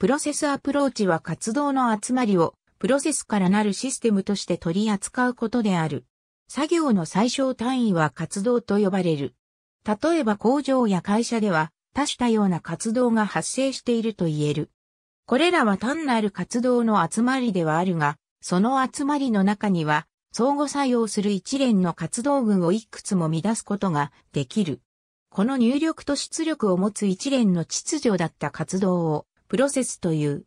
プロセスアプローチは活動の集まりをプロセスからなるシステムとして取り扱うことである。作業の最小単位は活動と呼ばれる。例えば工場や会社では多種多様な活動が発生していると言える。これらは単なる活動の集まりではあるが、その集まりの中には相互作用する一連の活動群をいくつも乱すことができる。この入力と出力を持つ一連の秩序だった活動をプロセスという。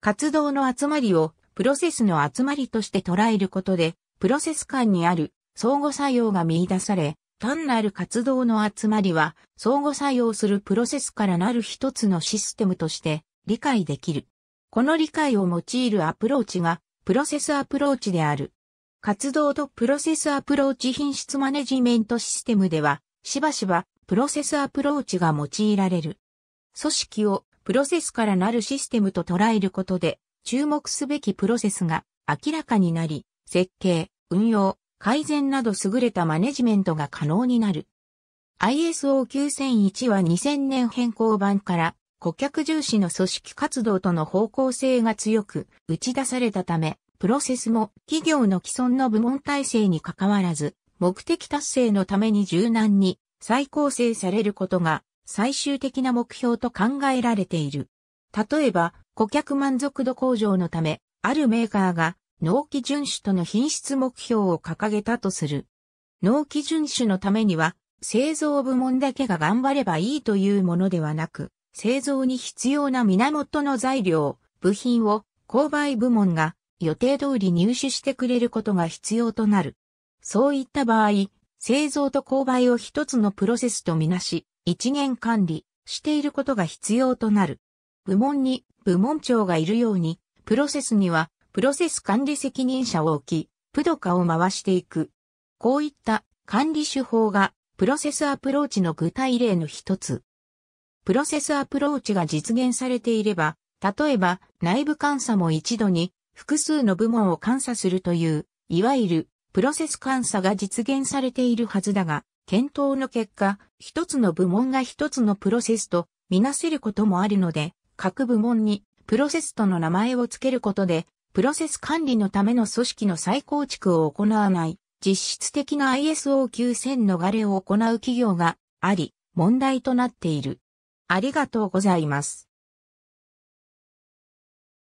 活動の集まりをプロセスの集まりとして捉えることで、プロセス間にある相互作用が見出され、単なる活動の集まりは相互作用するプロセスからなる一つのシステムとして理解できる。この理解を用いるアプローチがプロセスアプローチである。活動とプロセスアプローチ品質マネジメントシステムでは、しばしばプロセスアプローチが用いられる。組織をプロセスからなるシステムと捉えることで、注目すべきプロセスが明らかになり、設計、運用、改善など優れたマネジメントが可能になる。ISO 9001は2000年変更版から顧客重視の組織活動との方向性が強く打ち出されたため、プロセスも企業の既存の部門体制に関わらず、目的達成のために柔軟に再構成されることが最終的な目標と考えられている。例えば、顧客満足度向上のため、あるメーカーが納期遵守との品質目標を掲げたとする。納期遵守のためには、製造部門だけが頑張ればいいというものではなく、製造に必要な源の材料、部品を購買部門が予定通り入手してくれることが必要となる。そういった場合、製造と購買を一つのプロセスとみなし、一元管理していることが必要となる。部門に部門長がいるように、プロセスにはプロセス管理責任者を置き、プドカを回していく。こういった管理手法がプロセスアプローチの具体例の一つ。プロセスアプローチが実現されていれば、例えば内部監査も一度に複数の部門を監査するという、いわゆるプロセス監査が実現されているはずだが、検討の結果、一つの部門が一つのプロセスとみなせることもあるので、各部門にプロセスとの名前を付けることで、プロセス管理のための組織の再構築を行わない、実質的な ISO 9000逃れを行う企業があり、問題となっている。ありがとうございます。